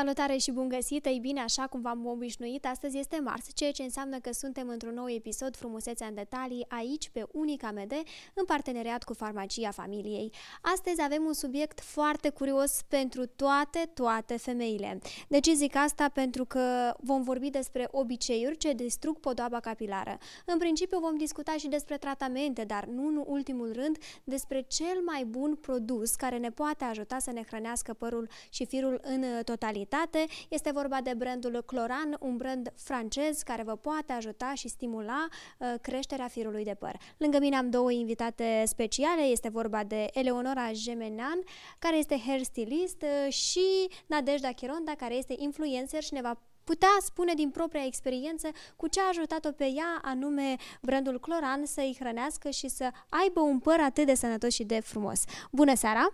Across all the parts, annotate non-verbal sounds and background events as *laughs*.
Salutare și bun găsit! Ei bine, așa cum v-am obișnuit, astăzi este marți, ceea ce înseamnă că suntem într-un nou episod Frumusețea în detalii, aici pe Unica MD, în parteneriat cu Farmacia Familiei. Astăzi avem un subiect foarte curios pentru toate, toate femeile. De ce zic asta? Pentru că vom vorbi despre obiceiuri ce distrug podoaba capilară. În principiu vom discuta și despre tratamente, dar nu în ultimul rând despre cel mai bun produs care ne poate ajuta să ne hrănească părul și firul în totalitate calitate. Este vorba de brandul Cloran, un brand francez care vă poate ajuta și stimula uh, creșterea firului de păr. Lângă mine am două invitate speciale, este vorba de Eleonora Gemenan, care este hair stylist uh, și Nadejda Chironda, care este influencer și ne va putea spune din propria experiență cu ce a ajutat-o pe ea, anume brandul Cloran, să îi hrănească și să aibă un păr atât de sănătos și de frumos. Bună seara!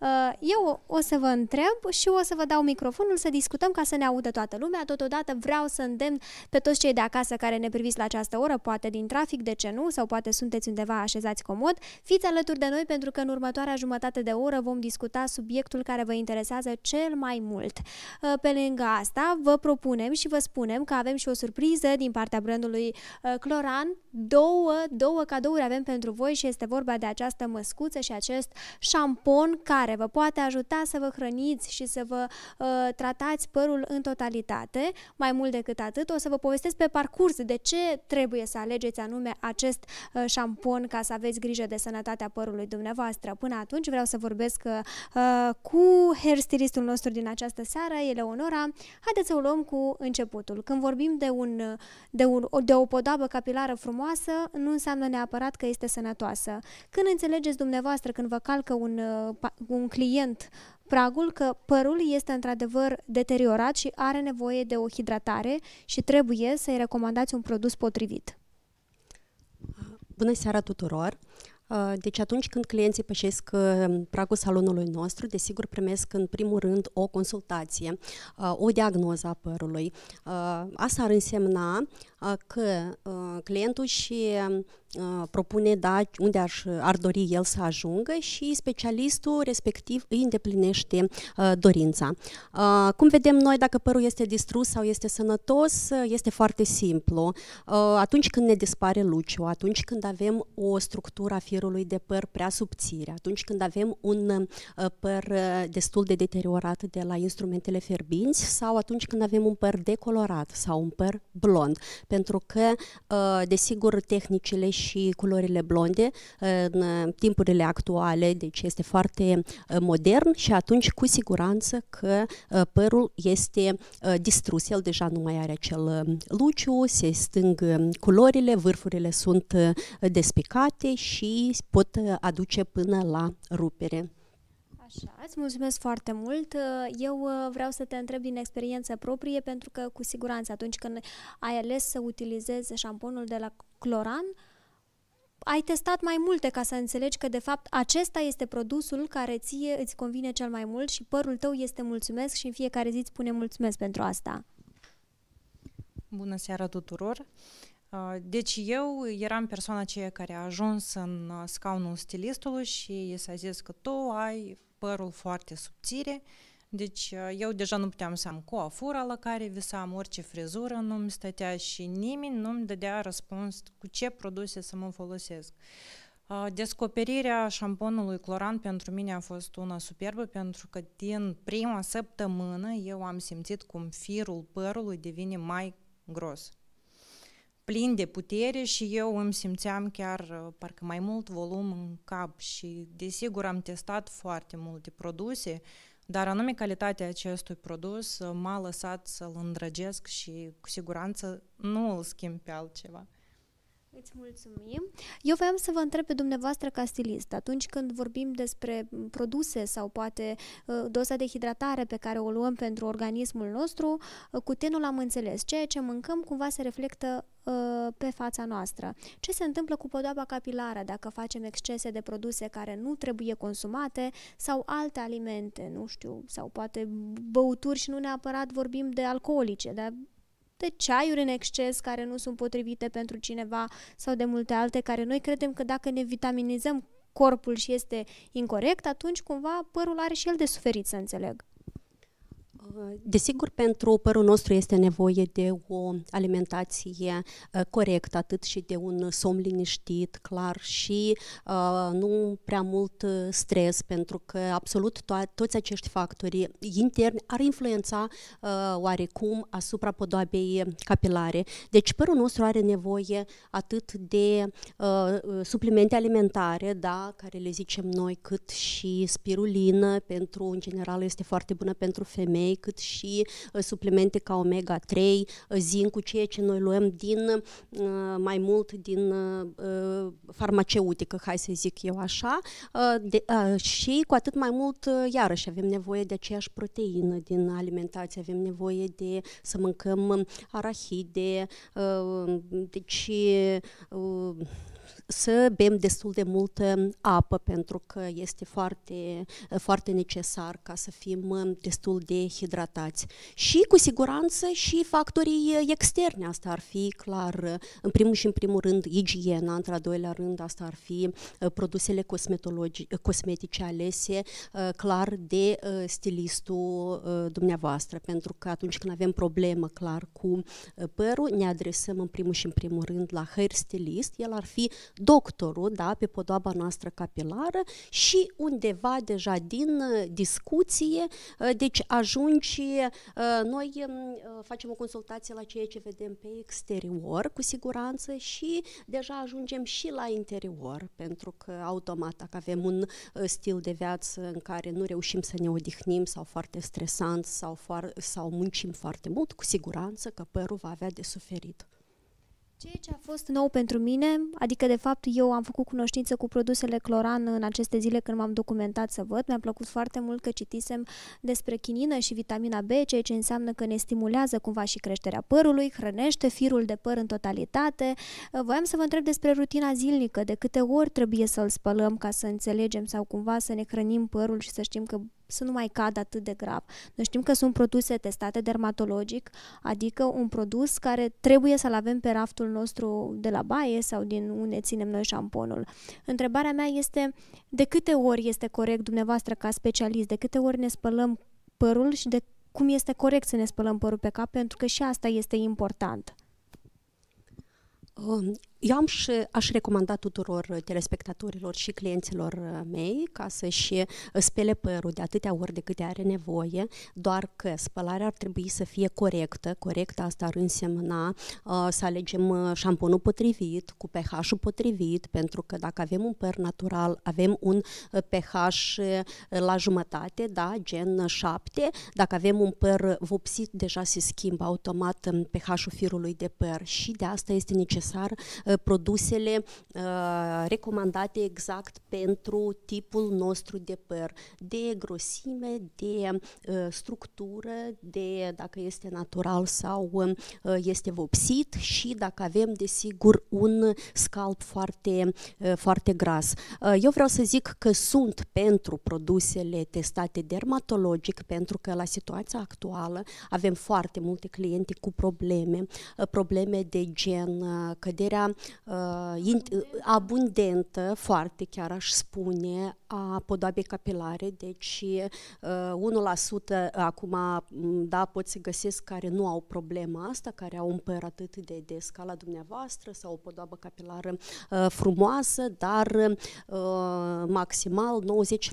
Uh, eu o să vă întreb și o să vă dau microfonul să discutăm ca să ne audă toată lumea. Totodată vreau să îndemn pe toți cei de acasă care ne priviți la această oră, poate din trafic, de ce nu, sau poate sunteți undeva așezați comod, fiți alături de noi pentru că în următoarea jumătate de oră vom discuta subiectul care vă interesează cel mai mult. Uh, pe lângă asta, vă propun spunem și vă spunem că avem și o surpriză din partea brandului uh, Cloran. Două, două cadouri avem pentru voi și este vorba de această măscuță și acest șampon care vă poate ajuta să vă hrăniți și să vă uh, tratați părul în totalitate. Mai mult decât atât, o să vă povestesc pe parcurs de ce trebuie să alegeți anume acest uh, șampon ca să aveți grijă de sănătatea părului dumneavoastră. Până atunci vreau să vorbesc uh, cu hairstylistul nostru din această seară, Eleonora. Haideți să o luăm cu începutul. Când vorbim de, un, de, un, de o podoabă capilară frumoasă, nu înseamnă neapărat că este sănătoasă. Când înțelegeți dumneavoastră, când vă calcă un, un client pragul că părul este într-adevăr deteriorat și are nevoie de o hidratare și trebuie să-i recomandați un produs potrivit. Bună seara tuturor! Uh, deci atunci când clienții pășesc uh, pragul salonului nostru, desigur primesc în primul rând o consultație, uh, o diagnoză a părului. Asta ar însemna că clientul și um, Uh, propune da, unde ar, ar dori el să ajungă și specialistul respectiv îi îndeplinește uh, dorința. Uh, cum vedem noi dacă părul este distrus sau este sănătos? Este foarte simplu. Atunci când ne dispare luciu, atunci când avem o structură a firului de păr prea subțire, atunci când avem un păr destul de deteriorat de la instrumentele ferbinți sau atunci când avem un păr decolorat sau un păr blond, pentru că, desigur, tehnicile și și culorile blonde în uh, timpurile actuale, deci este foarte uh, modern și atunci cu siguranță că uh, părul este distrus, el deja nu mai are acel luciu, se stâng culorile, vârfurile sunt despicate și pot aduce până la rupere. Așa, îți mulțumesc foarte mult. Eu vreau să te întreb din experiență proprie, pentru că cu siguranță atunci când ai ales să utilizezi șamponul de la Cloran, uh, ai testat mai multe ca să înțelegi că de fapt acesta este produsul care ție îți convine cel mai mult și părul tău este mulțumesc și în fiecare zi îți spune mulțumesc pentru asta. Bună seara tuturor! Uh, deci eu eram persoana aceea care a ajuns în uh, scaunul stilistului și i s-a zis că tu ai părul foarte subțire deci uh, eu deja nu puteam să am coafura la care visam, orice frizură nu-mi stătea și nimeni nu-mi dădea răspuns cu ce produse să mă folosesc. Uh, descoperirea șamponului cloran pentru mine a fost una superbă pentru că din prima săptămână eu am simțit cum firul părului devine mai gros plin de putere și eu îmi simțeam chiar uh, parcă mai mult volum în cap și desigur am testat foarte multe produse dar anume calitatea acestui produs m-a lăsat să-l îndrăgesc și cu siguranță nu îl schimb pe altceva. Îți mulțumim. Eu voiam să vă întreb pe dumneavoastră ca stilist, atunci când vorbim despre produse sau poate ă, doza de hidratare pe care o luăm pentru organismul nostru, ă, cu tenul am înțeles. Ceea ce mâncăm cumva se reflectă ă, pe fața noastră. Ce se întâmplă cu podoaba capilară dacă facem excese de produse care nu trebuie consumate sau alte alimente, nu știu, sau poate băuturi și nu neapărat vorbim de alcoolice, dar de ceaiuri în exces care nu sunt potrivite pentru cineva sau de multe alte care noi credem că dacă ne vitaminizăm corpul și este incorrect, atunci cumva părul are și el de suferit, să înțeleg. Desigur, pentru părul nostru este nevoie de o alimentație uh, corectă, atât și de un somn liniștit, clar și uh, nu prea mult uh, stres, pentru că absolut to- toți acești factori interni ar influența uh, oarecum asupra podoabei capilare. Deci părul nostru are nevoie atât de uh, suplimente alimentare, da, care le zicem noi, cât și spirulină, pentru, în general, este foarte bună pentru femei, cât și uh, suplimente ca omega-3, uh, cu ceea ce noi luăm din uh, mai mult din farmaceutică, hai să zic eu așa, de, și cu atât mai mult, iarăși, avem nevoie de aceeași proteină din alimentație, avem nevoie de să mâncăm arahide, deci să bem destul de multă apă, pentru că este foarte, foarte necesar ca să fim destul de hidratați. Și, cu siguranță, și factorii externi. Asta ar fi, clar, în primul și în primul rând, igiena, într al doilea rând, asta ar fi uh, produsele uh, cosmetice alese, uh, clar, de stilistul dumneavoastră, pentru că atunci când avem problemă, clar, cu părul, ne adresăm în primul și în primul rând la hair stylist, el ar fi doctorul da, pe podoaba noastră capilară și undeva deja din uh, discuție, uh, deci ajungi, uh, noi um, facem o consultație la ceea ce vedem pe exterior, cu siguranță, și deja ajungem și la interior, pentru că automat, dacă avem un stil de viață în care nu reușim să ne odihnim sau foarte stresant sau, foar- sau muncim foarte mult, cu siguranță că părul va avea de suferit. Ceea ce a fost nou pentru mine, adică de fapt eu am făcut cunoștință cu produsele Cloran în aceste zile când m-am documentat să văd, mi-a plăcut foarte mult că citisem despre chinină și vitamina B, ceea ce înseamnă că ne stimulează cumva și creșterea părului, hrănește firul de păr în totalitate. Voiam să vă întreb despre rutina zilnică, de câte ori trebuie să-l spălăm ca să înțelegem sau cumva să ne hrănim părul și să știm că să nu mai cadă atât de grav. Noi știm că sunt produse testate dermatologic, adică un produs care trebuie să-l avem pe raftul nostru de la baie sau din unde ținem noi șamponul. Întrebarea mea este de câte ori este corect dumneavoastră ca specialist, de câte ori ne spălăm părul și de cum este corect să ne spălăm părul pe cap, pentru că și asta este important. Um, eu am și, aș recomanda tuturor telespectatorilor și clienților uh, mei ca să-și uh, spele părul de atâtea ori de câte are nevoie, doar că spălarea ar trebui să fie corectă. Corectă asta ar însemna uh, să alegem uh, șamponul potrivit, cu pH-ul potrivit, pentru că dacă avem un păr natural, avem un pH la jumătate, da, gen 7. Dacă avem un păr vopsit, deja se schimbă automat um, pH-ul firului de păr și de asta este necesar Uh, produsele uh, recomandate exact pentru tipul nostru de păr, de grosime, de uh, structură, de dacă este natural sau este vopsit și dacă avem, desigur, un scalp foarte, foarte gras. Eu vreau să zic că sunt pentru produsele testate dermatologic, pentru că la situația actuală avem foarte multe cliente cu probleme, probleme de gen, căderea Uh, uh, abundentă, foarte chiar aș spune, a podoabei capilare, deci 1% uh, acum, da, pot să găsesc care nu au problema asta, care au un păr atât de, de scala dumneavoastră sau o podoabă capilară frumoasă, dar maximal 90%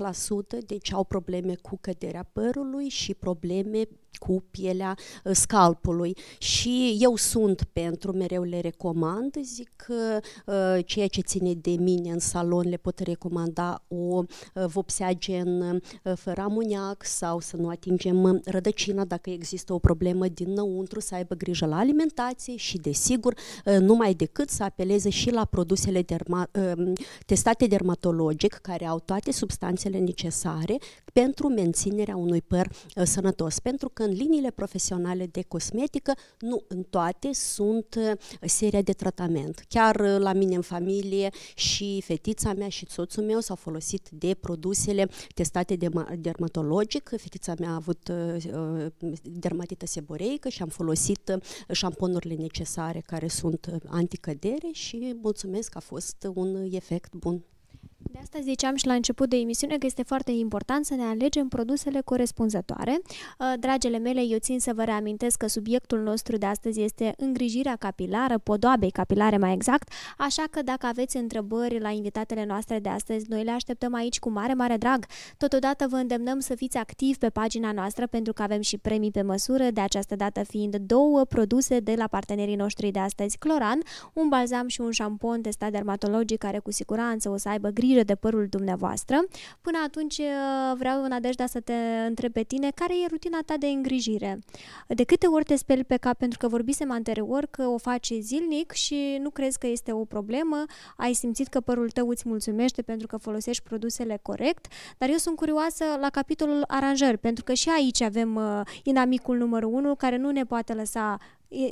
deci au probleme cu căderea părului și probleme cu pielea ă, scalpului și eu sunt pentru, mereu le recomand, zic că ă, ceea ce ține de mine în salon le pot recomanda o ă, vopsea gen fără amoniac sau să nu atingem rădăcina dacă există o problemă dinăuntru, să aibă grijă la alimentație și desigur numai decât să apeleze și la produsele derma testate dermatologic care au toate substanțele necesare pentru menținerea unui păr sănătos, pentru că în liniile profesionale de cosmetică, nu în toate sunt uh, seria de tratament. Chiar uh, la mine în familie și fetița mea și soțul meu s-au folosit de produsele testate de dermatologic. Fetița mea a avut uh, dermatită seboreică și am folosit șamponurile necesare care sunt anticădere și mulțumesc că a fost un efect bun. De asta ziceam și la început de emisiune că este foarte important să ne alegem produsele corespunzătoare. Uh, dragele mele, eu țin să vă reamintesc că subiectul nostru de astăzi este îngrijirea capilară, podoabei capilare mai exact, așa că dacă aveți întrebări la invitatele noastre de astăzi, noi le așteptăm aici cu mare, mare drag. Totodată vă îndemnăm să fiți activi pe pagina noastră pentru că avem și premii pe măsură, de această dată fiind două produse de la partenerii noștri de astăzi, Cloran, un balzam și un șampon testat dermatologic care cu siguranță o să aibă grijă de părul dumneavoastră. Până atunci uh, vreau, Nadejda, să te întreb pe tine care e rutina ta de îngrijire. De câte ori te speli pe cap? Pentru că vorbisem anterior că o faci zilnic și nu crezi că este o problemă. Ai simțit că părul tău îți mulțumește pentru că folosești produsele corect. Dar eu sunt curioasă la capitolul aranjări, pentru că și aici avem uh, inamicul numărul 1 care nu ne poate lăsa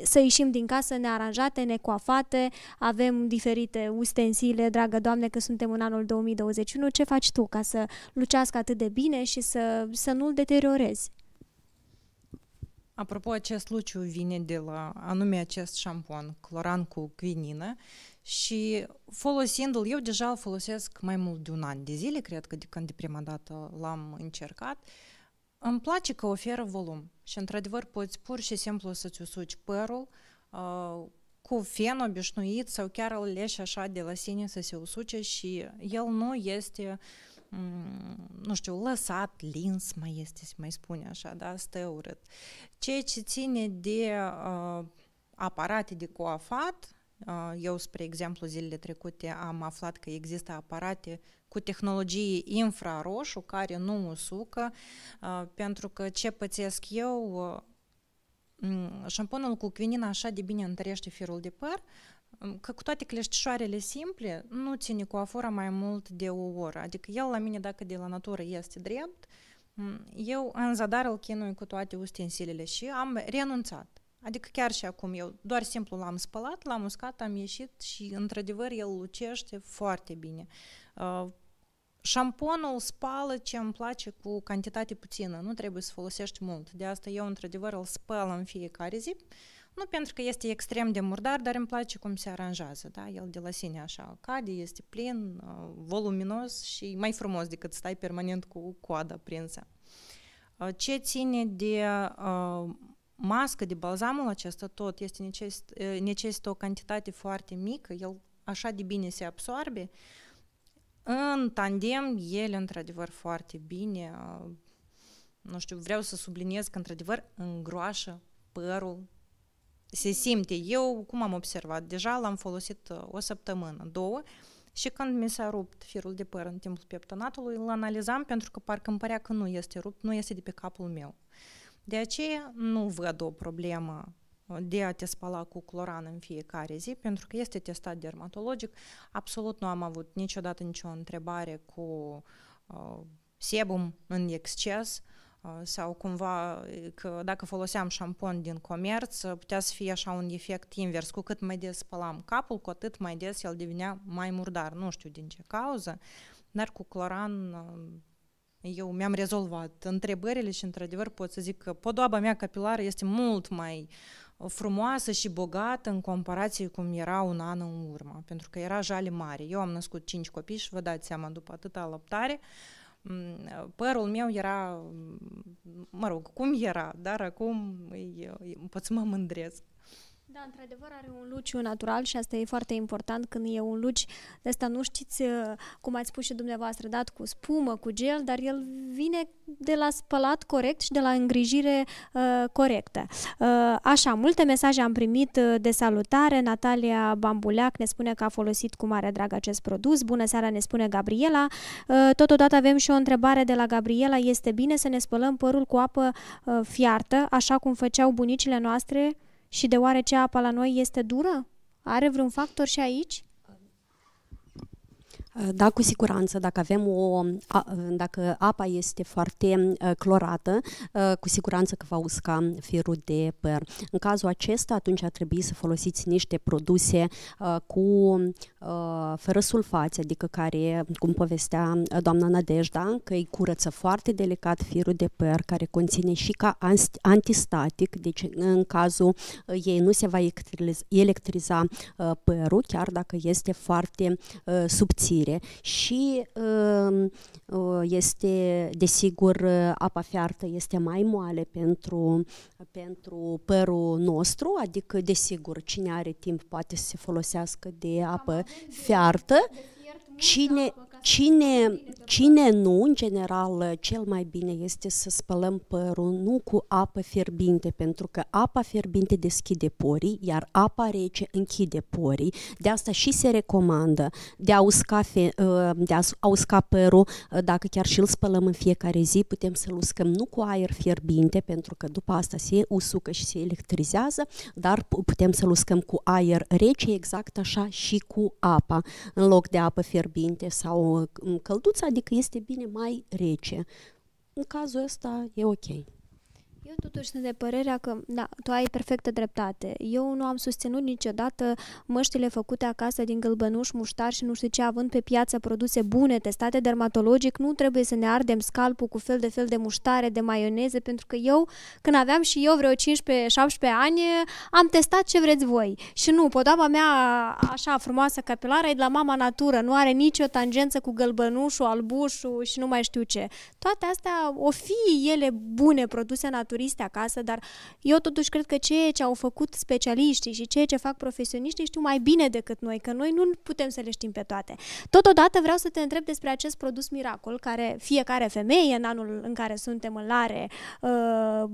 să ieșim din casă nearanjate, necoafate, avem diferite ustensile, dragă Doamne, că suntem în anul 2021, ce faci tu ca să lucească atât de bine și să, să nu-l deteriorezi? Apropo, acest luciu vine de la anume acest șampon, cloran cu quinină și folosindu-l, eu deja îl folosesc mai mult de un an de zile, cred că de când de prima dată l-am încercat. Uh, îmi place că oferă volum și, într-adevăr, poți pur și simplu să-ți usuci părul uh, cu fen obișnuit sau chiar îl leși așa de la sine să se usuce și el nu este, mm, nu știu, lăsat, lins, mai este, se mai spune așa, da, stă urât. Ceea ce ține de uh, aparate de coafat, eu, spre exemplu, zilele trecute am aflat că există aparate cu tehnologie infraroșu care nu usucă, pentru că ce pățesc eu, șamponul cu quinina așa de bine întărește firul de păr, că cu toate cleștișoarele simple nu ține afora mai mult de o oră. Adică el la mine, dacă de la natură este drept, eu în zadar îl chinui cu toate ustensilele și am renunțat. Adică chiar și acum eu doar simplu l-am spălat, l-am uscat, am ieșit și într-adevăr el lucește foarte bine. Uh, șamponul spală ce îmi place cu cantitate puțină, nu trebuie să folosești mult. De asta eu într-adevăr îl spăl în fiecare zi, nu pentru că este extrem de murdar, dar îmi place cum se aranjează, da? El de la sine așa cade, este plin, uh, voluminos și mai frumos decât stai permanent cu coada prinsă. Uh, ce ține de uh, mască de balzamul acesta tot este necesit, necesită o cantitate foarte mică, el așa de bine se absorbe. În tandem, el într-adevăr foarte bine, nu știu, vreau să subliniez că într-adevăr îngroașă părul se simte. Eu, cum am observat, deja l-am folosit o săptămână, două, și când mi s-a rupt firul de păr în timpul peptonatului, îl analizam pentru că parcă îmi părea că nu este rupt, nu este de pe capul meu. Uh, de aceea nu văd o problemă de a te spăla cu cloran în fiecare zi, pentru că este testat dermatologic. Absolut nu am avut niciodată nicio întrebare cu uh, sebum în exces uh, sau cumva uh, că dacă foloseam șampon din comerț, uh, putea să fie așa un efect invers. Cu cât mai des spălam capul, cu atât mai des el devenea mai murdar. Nu știu din ce cauză, dar cu cloran uh, eu mi-am rezolvat întrebările și într-adevăr pot să zic că podoaba mea capilară este mult mai uh, frumoasă și bogată în comparație cum era un an în urmă, pentru că era jale mare. Eu am născut cinci copii și vă dați seama, după atâta lăptare, mm, uh, părul meu era, mm, mă rog, cum era, dar acum îi, îi pot să mă mândresc. Da, într-adevăr are un luciu natural și asta e foarte important când e un luci de asta nu știți uh, cum ați spus și dumneavoastră, dat cu spumă, cu gel, dar el vine de la spălat corect și de la îngrijire uh, corectă. Uh, așa, multe mesaje am primit uh, de salutare. Natalia Bambuleac ne spune că a folosit cu mare drag acest produs. Bună seara, ne spune Gabriela. Uh, totodată avem și o întrebare de la Gabriela. Este bine să ne spălăm părul cu apă uh, fiartă, așa cum făceau bunicile noastre? Și deoarece apa la noi este dură? Are vreun factor și aici? Eh, da, cu siguranță, dacă avem o, eh, dacă apa este foarte eh, clorată, cu siguranță că va usca firul de păr. În cazul acesta, atunci ar trebui să folosiți niște produse cu fără sulfați, adică care, cum povestea doamna Nadejda, că îi curăță foarte delicat firul de păr, care conține și ca antistatic, deci în cazul ei nu se va electriza părul, chiar dacă este foarte subțire gândire și um, este, desigur, apa fiartă este mai moale pentru, pentru părul nostru, adică, desigur, cine are timp poate să se folosească de apă fiartă. Cine, Cine, cine nu, în general, cel mai bine este să spălăm părul nu cu apă fierbinte, pentru că apa fierbinte deschide porii, iar apa rece închide porii. De asta și se recomandă de a usca, fe, ă, de a usca părul, dacă chiar și îl spălăm în fiecare zi, putem să-l uscăm nu cu aer fierbinte, pentru că după asta se usucă și se electrizează, dar putem să-l uscăm cu aer rece, exact așa și cu apa, în loc de apă fierbinte sau nouă călduță, adică este bine mai rece. În cazul ăsta e ok. Eu totuși sunt de părerea că, da, tu ai perfectă dreptate. Eu nu am susținut niciodată măștile făcute acasă din gălbănuș, muștar și nu știu ce, având pe piață produse bune, testate dermatologic, nu trebuie să ne ardem scalpul cu fel de fel de muștare, de maioneze, pentru că eu, când aveam și eu vreo 15-17 ani, am testat ce vreți voi. Și nu, podaba mea așa frumoasă capilară e de la mama natură, nu are nicio tangență cu gălbănușul, albușul și nu mai știu ce. Toate astea o fi ele bune, produse naturale, turiste acasă, dar eu totuși cred că ceea ce au făcut specialiștii și ceea ce fac profesioniștii știu mai bine decât noi, că noi nu putem să le știm pe toate. Totodată vreau să te întreb despre acest produs miracol care fiecare femeie în anul în care suntem în lare, uh,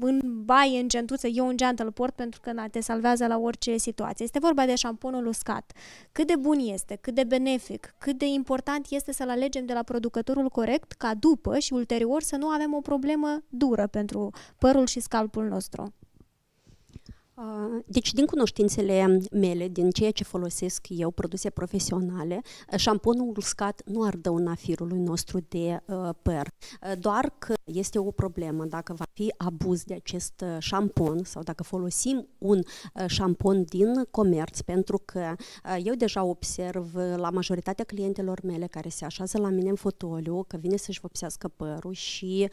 în baie, în gentuță, eu în geantă îl port pentru că na, te salvează la orice situație. Este vorba de șamponul uscat. Cât de bun este, cât de benefic, cât de important este să-l alegem de la producătorul corect ca după și ulterior să nu avem o problemă dură pentru părul și scalpul nostru. Deci, din cunoștințele mele, din ceea ce folosesc eu, produse profesionale, șamponul uscat nu ar dăuna firului nostru de ă, păr. Ă, doar că este o problemă dacă va fi abuz de acest ă, șampon sau dacă folosim un șampon din comerț, pentru că eu deja observ la majoritatea clientelor mele care se așează la mine în fotoliu că vine să-și vopsească părul și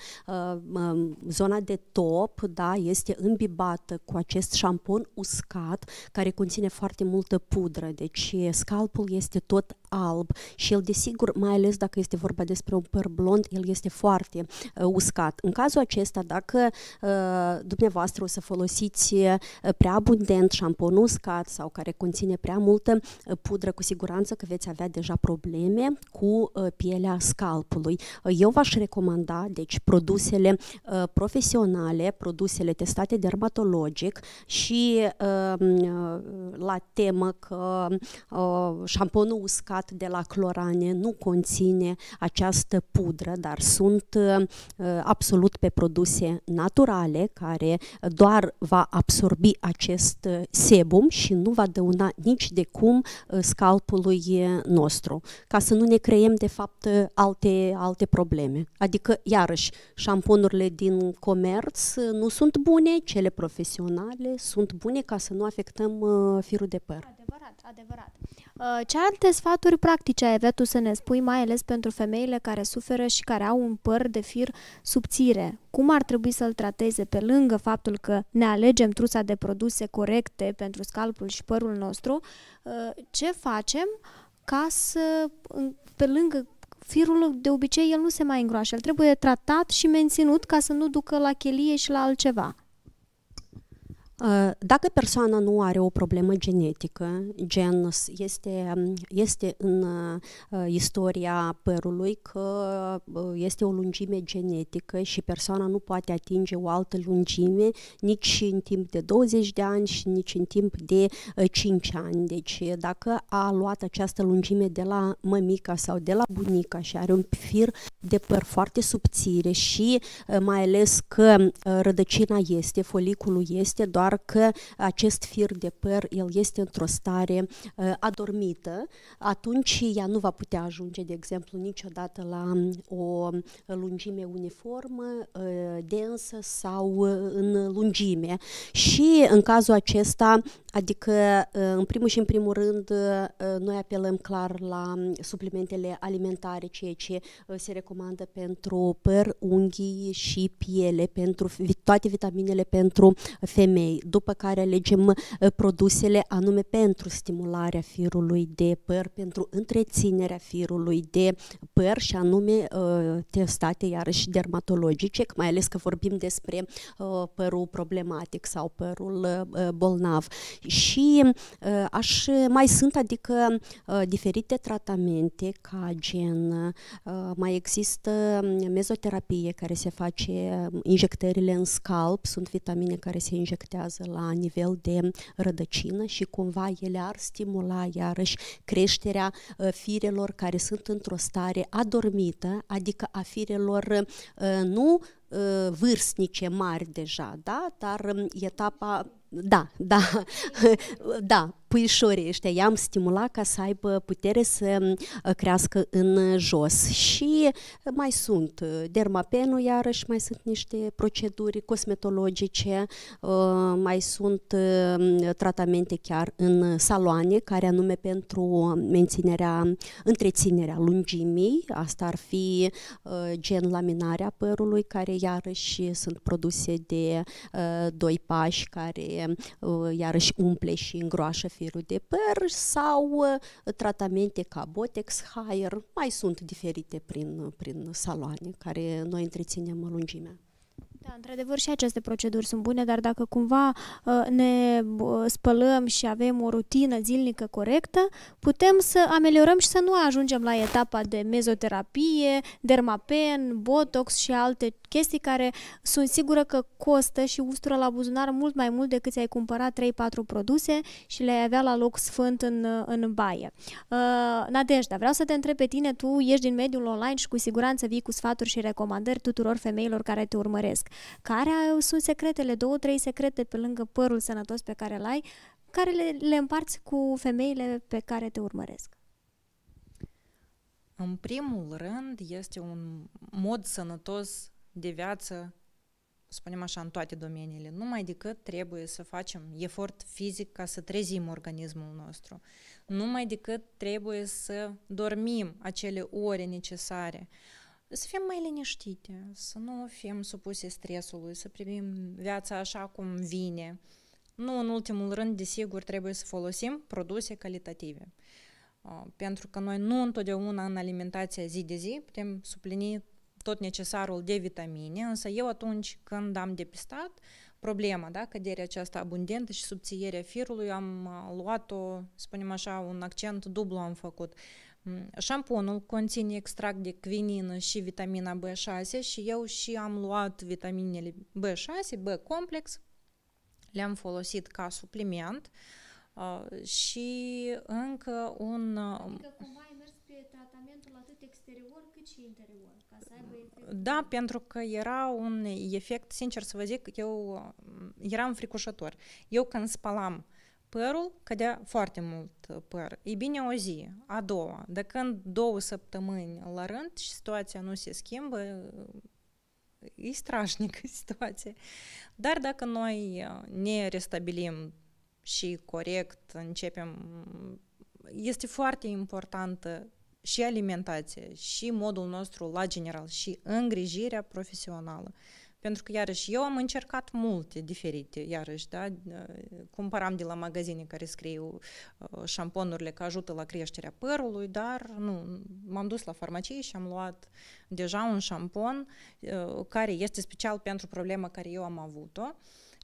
zona de top da, este îmbibată cu acest șampon șampon uscat care conține foarte multă pudră, deci scalpul este tot alb și el desigur, mai ales dacă este vorba despre un păr blond, el este foarte uh, uscat. În cazul acesta, dacă uh, dumneavoastră o să folosiți prea abundent șampon uscat sau care conține prea multă pudră, cu siguranță că veți avea deja probleme cu uh, pielea scalpului. eu v-aș recomanda, deci, produsele uh, profesionale, produsele testate dermatologic și și um, uh, la temă că uh, șamponul uscat de la clorane nu conține această pudră, dar sunt uh, absolut pe produse naturale care doar va absorbi acest sebum și nu va dăuna nici de cum scalpului nostru, ca să nu ne creiem de fapt alte, alte probleme. Adică, iarăși, șamponurile din comerț nu sunt bune, cele profesionale sunt bune ca să nu afectăm uh, firul de păr. Adevărat, adevărat. Uh, ce alte sfaturi practice ai avea tu să ne spui, mai ales pentru femeile care suferă și care au un păr de fir subțire? Cum ar trebui să-l trateze pe lângă faptul că ne alegem trusa de produse corecte pentru scalpul și părul nostru? Uh, ce facem ca să, pe lângă firul de obicei el nu se mai îngroașă, el trebuie tratat și menținut ca să nu ducă la chelie și la altceva. Ă, dacă persoana nu are o problemă genetică, gen este, este în ă, istoria părului că ă, este o lungime genetică și persoana nu poate atinge o altă lungime nici în timp de 20 de ani și nici în timp de 5 ani. Deci dacă a luat această lungime de la mămica sau de la bunica și are un fir de păr foarte subțire și mai ales că rădăcina este, foliculul este doar doar că acest fir de păr el este într-o stare uh, adormită, atunci ea nu va putea ajunge, de exemplu, niciodată la um, o uh, lungime uniformă, uh, densă sau în lungime. Și în cazul acesta, adică în primul și în primul rând, noi apelăm clar la um, suplimentele alimentare, ceea ce se recomandă pentru păr, unghii și piele, pentru toate vitaminele pentru femei firului, după care alegem uh, produsele anume pentru stimularea firului de păr, pentru întreținerea firului de păr și anume uh, testate iarăși dermatologice, mai ales că vorbim despre uh, părul problematic sau părul bolnav. Și aș mai sunt, adică diferite tratamente ca gen, mai există mezoterapie care se face injectările în scalp, sunt vitamine care se injectează lucrează la nivel de rădăcină și cumva ele ar stimula iarăși creșterea uh, firelor care sunt într-o stare adormită, adică a firelor uh, nu uh, vârstnice mari deja, da? dar um, etapa da, da, *laughs* da, puișorii ăștia, i-am stimulat ca să aibă putere să uh, crească în uh, jos. Și uh, mai sunt dermapenul, iarăși mai sunt niște proceduri cosmetologice, mai sunt tratamente chiar în saloane, care anume pentru menținerea, întreținerea lungimii, asta ar fi gen laminarea părului, care iarăși sunt produse de doi pași, care iarăși umple și îngroașă firul de păr sau uh, tratamente ca Botex Hair. Mai sunt diferite prin, prin saloane care noi întreținem lungimea. Da, într-adevăr și aceste proceduri sunt bune, dar dacă cumva uh, ne uh, spălăm și avem o rutină zilnică corectă, putem să ameliorăm și să nu ajungem la etapa de mezoterapie, dermapen, botox și alte chestii care sunt sigură că costă și ustură la buzunar mult mai mult decât ai cumpărat 3-4 produse și le-ai avea la loc sfânt în, uh, în baie. Nadejda, vreau să te întreb pe tine, tu ești din mediul online și cu siguranță vii cu sfaturi și recomandări tuturor femeilor care te urmăresc care sunt secretele, două, trei secrete pe lângă părul sănătos pe care îl ai, care le, le împarți cu femeile pe care te urmăresc? În primul rând, este un mod sănătos de viață, spunem așa, în toate domeniile. Numai decât trebuie să facem efort fizic ca să trezim organismul nostru. Numai decât trebuie să dormim acele ore necesare. Uh, să fim mai liniștite, să nu fim supuse stresului, să privim viața așa cum vine. Nu în ultimul rând, desigur, trebuie să folosim produse calitative. Pentru că noi nu întotdeauna în alimentația zi de zi putem suplini tot necesarul de vitamine, însă eu atunci când am depistat problema, da, căderea aceasta abundentă și subțierea firului, am luat-o, spunem așa, un accent dublu am făcut. Uh, Șamponul conține extract de quinină și vitamina B6 și eu și am luat vitaminele B6, B complex, le-am folosit ca supliment și încă un... adică cumva ai mers pe tratamentul atât exterior cât și interior, ca să aibă efect... Da, pentru că era un efect, sincer să vă zic, eu eram fricușător. Eu când spalam părul cădea foarte mult păr. E bine o zi, a doua. De când două săptămâni la rând și situația nu se schimbă, e strașnică situația. Dar dacă noi ne restabilim și corect începem, este foarte importantă și alimentație, și modul nostru la general, și îngrijirea profesională. Uh, pentru că, iarăși, eu am încercat multe diferite, iarăși, da? Ă, cumpăram de la magazine care scriu ă, șamponurile că ajută la creșterea părului, dar nu, m-am dus la farmacie și am luat deja un șampon ă, care este special pentru problema care eu am avut-o.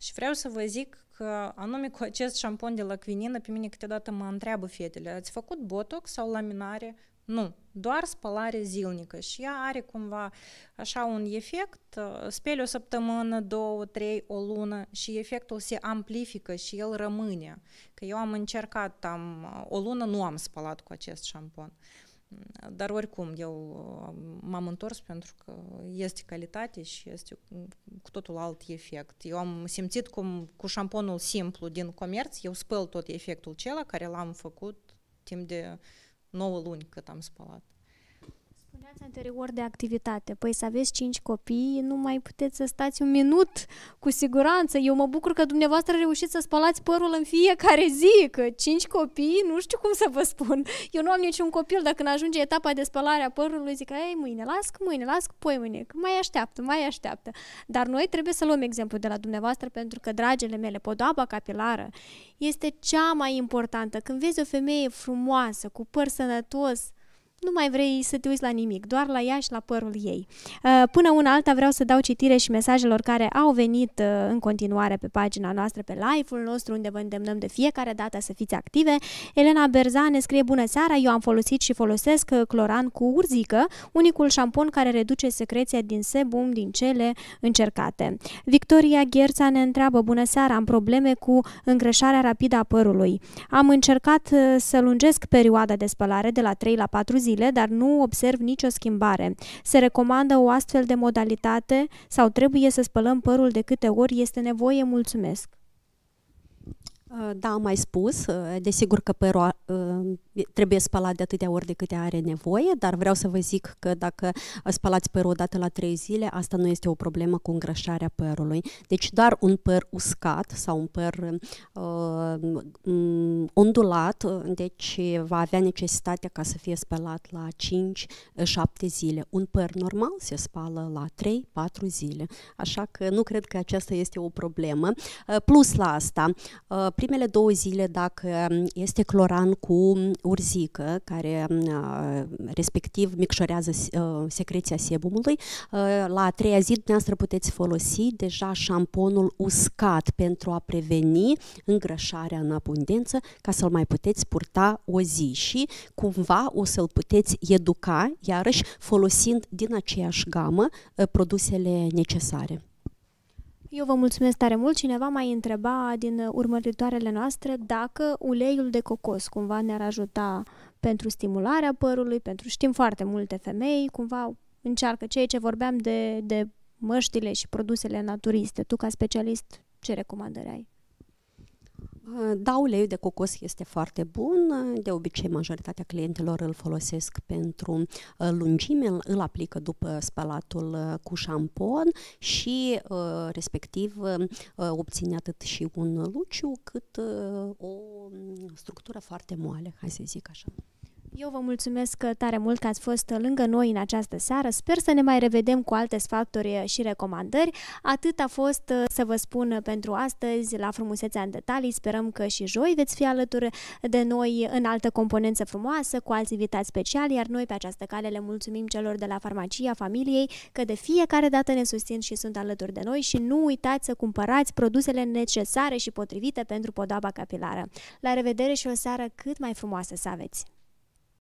Și vreau să vă zic că anume cu acest șampon de la Quinina, pe mine câteodată mă întreabă fetele, ați făcut botox sau laminare? Nu, doar spălare zilnică și ea are cumva așa un efect, uh, speli o săptămână, două, trei, o lună și efectul se amplifică și el rămâne. Că eu am încercat, am, uh, o lună nu am spălat cu acest șampon. Mm, dar oricum, eu uh, m-am întors pentru că este calitate și este cu totul alt efect. Eu am simțit cum cu șamponul simplu din comerț, eu spăl tot efectul cela care l-am făcut timp de нова лунька там спала. Vorbeați anterior de activitate. Păi să aveți cinci copii, nu mai puteți să stați un minut cu siguranță. Eu mă bucur că dumneavoastră reușiți să spălați părul în fiecare zi, că cinci copii, nu știu cum să vă spun. Eu nu am niciun copil, dacă când ajunge etapa de spălare a părului, zic, ei, mâine lasc mâine lasc poi mâine, că mai așteaptă, mai așteaptă. Dar noi trebuie să luăm exemplu de la dumneavoastră, pentru că, dragele mele, podoaba capilară este cea mai importantă. Când vezi o femeie frumoasă, cu păr sănătos, nu mai vrei să te uiți la nimic, doar la ea și la părul ei. Uh, până una alta vreau să dau citire și mesajelor care au venit uh, în continuare pe pagina noastră, pe live-ul nostru, unde vă îndemnăm de fiecare dată să fiți active. Elena ne scrie, bună seara, eu am folosit și folosesc uh, cloran cu urzică, unicul șampon care reduce secreția din sebum din cele încercate. Victoria Gherța ne întreabă, bună seara, am probleme cu îngrășarea rapidă a părului. Am încercat să lungesc perioada de spălare de la 3 la 4 zile, zile, dar nu observ nicio schimbare. Se recomandă o astfel de modalitate sau trebuie să spălăm părul de câte ori este nevoie? Mulțumesc! Ă, da, am mai spus, ă, desigur că părul trebuie spălat de atâtea ori de câte are nevoie, dar vreau să vă zic că dacă spălați părul odată la trei zile, asta nu este o problemă cu îngrășarea părului. Deci doar un păr uscat sau un păr uh, ondulat, deci va avea necesitatea ca să fie spălat la 5-7 zile. Un păr normal se spală la 3-4 zile, așa că nu cred că aceasta este o problemă. Plus la asta, primele două zile, dacă um, este cloran cu urzică, care um, uh, respectiv micșorează uh, secreția sebumului, uh, la a treia zi dumneavoastră puteți folosi deja șamponul uscat pentru a preveni îngrășarea în abundență, ca să-l mai puteți purta o zi și cumva o să-l puteți educa, iarăși folosind din aceeași gamă produsele necesare. Eu vă mulțumesc tare mult. Cineva mai întreba din urmăritoarele noastre dacă uleiul de cocos cumva ne-ar ajuta pentru stimularea părului, pentru știm foarte multe femei, cumva încearcă cei ce vorbeam de, de măștile și produsele naturiste. Tu, ca specialist, ce recomandări ai? Ă, da, uleiul de cocos este foarte bun, de obicei majoritatea clientelor îl folosesc pentru ă, lungime, îl aplică după spălatul ă, cu șampon și respectiv obține atât și un luciu cât o structură foarte moale, hai să zic așa. Eu vă mulțumesc tare mult că ați fost lângă noi în această seară. Sper să ne mai revedem cu alte sfaturi și recomandări. Atât a fost să vă spun pentru astăzi la frumusețea în detalii. Sperăm că și joi veți fi alături de noi în altă componență frumoasă cu alți invitați speciali, iar noi pe această cale le mulțumim celor de la Farmacia Familiei că de fiecare dată ne susțin și sunt alături de noi și nu uitați să cumpărați produsele necesare și potrivite pentru podaba capilară. La revedere și o seară cât mai frumoasă să aveți!